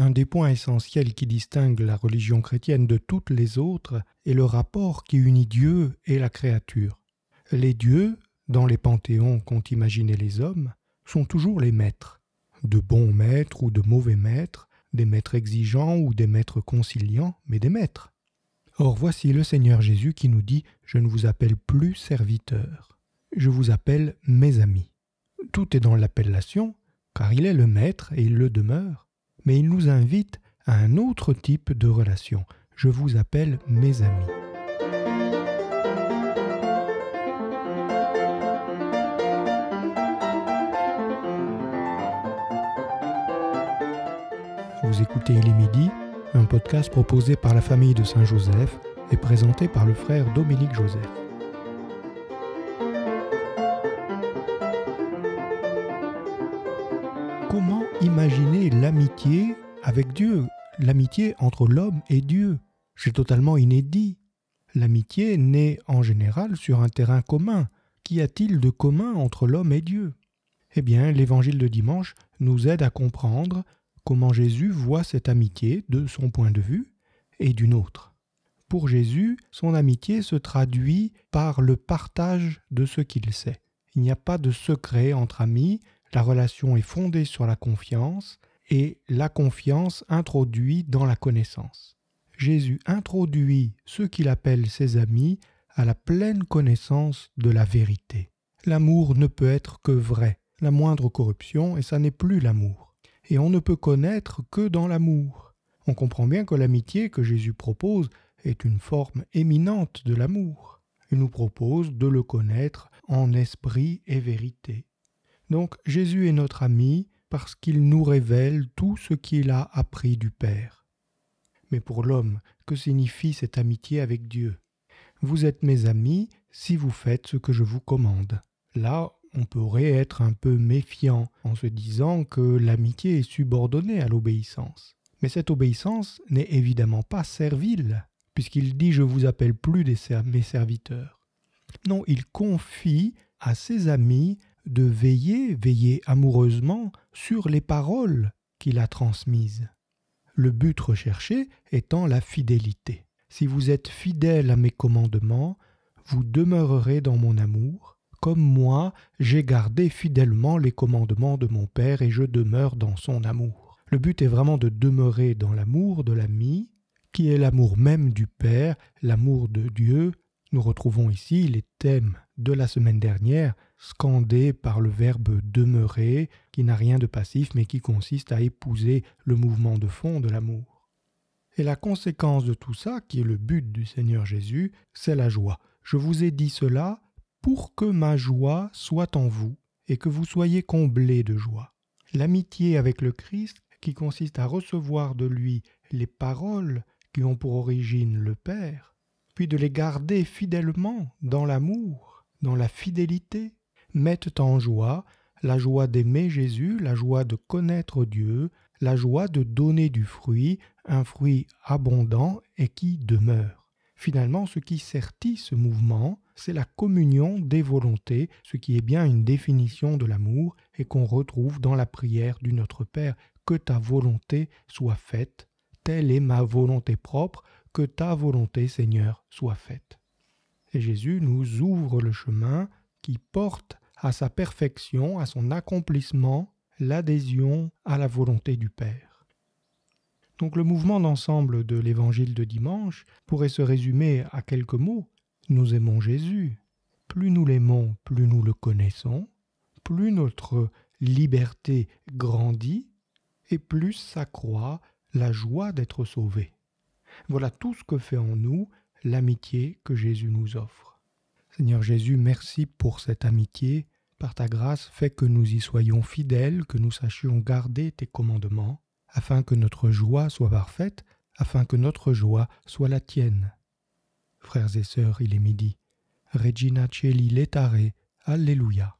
Un des points essentiels qui distingue la religion chrétienne de toutes les autres est le rapport qui unit Dieu et la créature. Les dieux, dans les panthéons qu'ont imaginés les hommes, sont toujours les maîtres, de bons maîtres ou de mauvais maîtres, des maîtres exigeants ou des maîtres conciliants, mais des maîtres. Or voici le Seigneur Jésus qui nous dit Je ne vous appelle plus serviteurs, je vous appelle mes amis. Tout est dans l'appellation, car il est le maître et il le demeure, mais il nous invite à un autre type de relation. Je vous appelle mes amis. Vous écoutez Les midi, un podcast proposé par la famille de Saint-Joseph et présenté par le frère Dominique Joseph. imaginer l'amitié avec Dieu, l'amitié entre l'homme et Dieu. C'est totalement inédit. L'amitié naît en général sur un terrain commun. Qu'y a-t-il de commun entre l'homme et Dieu Eh bien, l'évangile de dimanche nous aide à comprendre comment Jésus voit cette amitié de son point de vue et d'une autre. Pour Jésus, son amitié se traduit par le partage de ce qu'il sait. Il n'y a pas de secret entre amis, la relation est fondée sur la confiance et la confiance introduit dans la connaissance. Jésus introduit ceux qu'il appelle ses amis à la pleine connaissance de la vérité. L'amour ne peut être que vrai, la moindre corruption, et ça n'est plus l'amour. Et on ne peut connaître que dans l'amour. On comprend bien que l'amitié que Jésus propose est une forme éminente de l'amour. Il nous propose de le connaître en esprit et vérité. Donc Jésus est notre ami parce qu'il nous révèle tout ce qu'il a appris du Père. Mais pour l'homme, que signifie cette amitié avec Dieu Vous êtes mes amis si vous faites ce que je vous commande. Là, on pourrait être un peu méfiant en se disant que l'amitié est subordonnée à l'obéissance. Mais cette obéissance n'est évidemment pas servile, puisqu'il dit Je vous appelle plus mes serviteurs. Non, il confie à ses amis de veiller, veiller amoureusement sur les paroles qu'il a transmises. Le but recherché étant la fidélité. Si vous êtes fidèle à mes commandements, vous demeurerez dans mon amour, comme moi j'ai gardé fidèlement les commandements de mon Père et je demeure dans son amour. Le but est vraiment de demeurer dans l'amour de l'ami, qui est l'amour même du Père, l'amour de Dieu. Nous retrouvons ici les thèmes de la semaine dernière, scandé par le verbe demeurer, qui n'a rien de passif mais qui consiste à épouser le mouvement de fond de l'amour. Et la conséquence de tout ça, qui est le but du Seigneur Jésus, c'est la joie. Je vous ai dit cela pour que ma joie soit en vous et que vous soyez comblés de joie. L'amitié avec le Christ, qui consiste à recevoir de lui les paroles qui ont pour origine le Père, puis de les garder fidèlement dans l'amour, dans la fidélité, mettent en joie la joie d'aimer Jésus, la joie de connaître Dieu, la joie de donner du fruit, un fruit abondant et qui demeure. Finalement, ce qui sertit ce mouvement, c'est la communion des volontés, ce qui est bien une définition de l'amour et qu'on retrouve dans la prière du Notre Père, que ta volonté soit faite, telle est ma volonté propre, que ta volonté, Seigneur, soit faite. Et Jésus nous ouvre le chemin qui porte à sa perfection, à son accomplissement, l'adhésion à la volonté du Père. Donc le mouvement d'ensemble de l'évangile de dimanche pourrait se résumer à quelques mots. Nous aimons Jésus. Plus nous l'aimons, plus nous le connaissons, plus notre liberté grandit et plus s'accroît la joie d'être sauvé. Voilà tout ce que fait en nous l'amitié que Jésus nous offre. Seigneur Jésus, merci pour cette amitié. Par ta grâce, fais que nous y soyons fidèles, que nous sachions garder tes commandements, afin que notre joie soit parfaite, afin que notre joie soit la tienne. Frères et sœurs, il est midi. Regina Celi letare. Alléluia.